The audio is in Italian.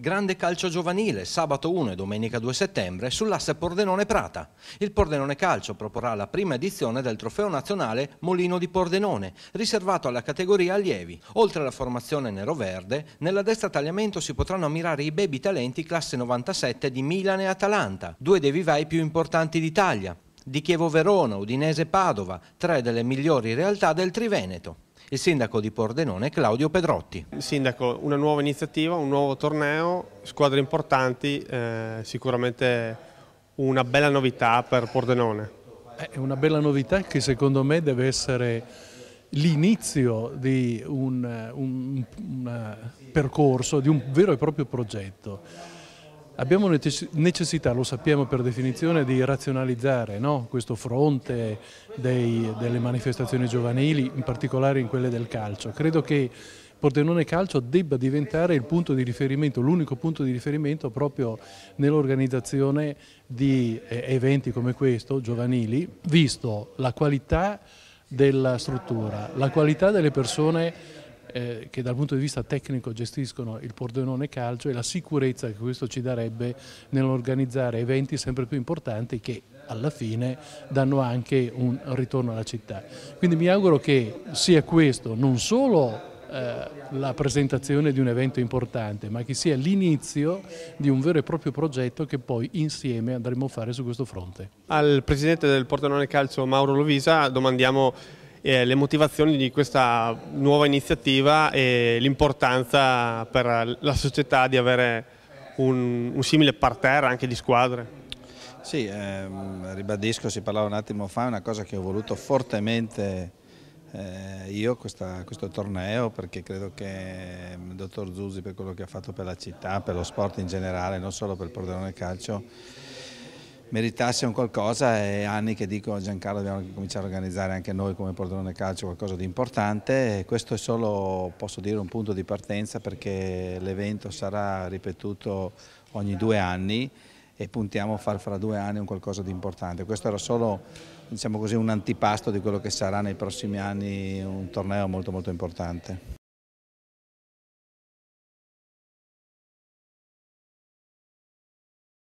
Grande calcio giovanile, sabato 1 e domenica 2 settembre, sull'asse Pordenone-Prata. Il Pordenone Calcio proporrà la prima edizione del trofeo nazionale Molino di Pordenone, riservato alla categoria allievi. Oltre alla formazione nero-verde, nella destra tagliamento si potranno ammirare i baby talenti classe 97 di Milan e Atalanta, due dei vivai più importanti d'Italia di Chievo Verona, Udinese Padova, tre delle migliori realtà del Triveneto il sindaco di Pordenone Claudio Pedrotti. Sindaco, una nuova iniziativa, un nuovo torneo, squadre importanti, eh, sicuramente una bella novità per Pordenone. È una bella novità che secondo me deve essere l'inizio di un, eh, un, un, eh, percorso, di un vero e proprio progetto. Abbiamo necessità, lo sappiamo per definizione, di razionalizzare no? questo fronte dei, delle manifestazioni giovanili, in particolare in quelle del calcio. Credo che Pordenone Calcio debba diventare il punto di riferimento, l'unico punto di riferimento proprio nell'organizzazione di eh, eventi come questo, giovanili, visto la qualità della struttura, la qualità delle persone eh, che dal punto di vista tecnico gestiscono il Pordenone Calcio e la sicurezza che questo ci darebbe nell'organizzare eventi sempre più importanti che alla fine danno anche un ritorno alla città. Quindi mi auguro che sia questo non solo eh, la presentazione di un evento importante, ma che sia l'inizio di un vero e proprio progetto che poi insieme andremo a fare su questo fronte. Al presidente del Portonone Calcio Mauro Lovisa domandiamo eh, le motivazioni di questa nuova iniziativa e l'importanza per la società di avere un, un simile parterre anche di squadre. Sì, ehm, ribadisco, si parlava un attimo fa, è una cosa che ho voluto fortemente eh, io questa, questo torneo perché credo che il ehm, dottor Zuzzi per quello che ha fatto per la città, per lo sport in generale, non solo per il Pordenone Calcio, meritasse un qualcosa è anni che dico a Giancarlo dobbiamo cominciare a organizzare anche noi come Pordenone Calcio qualcosa di importante e questo è solo, posso dire, un punto di partenza perché l'evento sarà ripetuto ogni due anni e puntiamo a far fra due anni un qualcosa di importante. Questo era solo diciamo così, un antipasto di quello che sarà nei prossimi anni un torneo molto molto importante.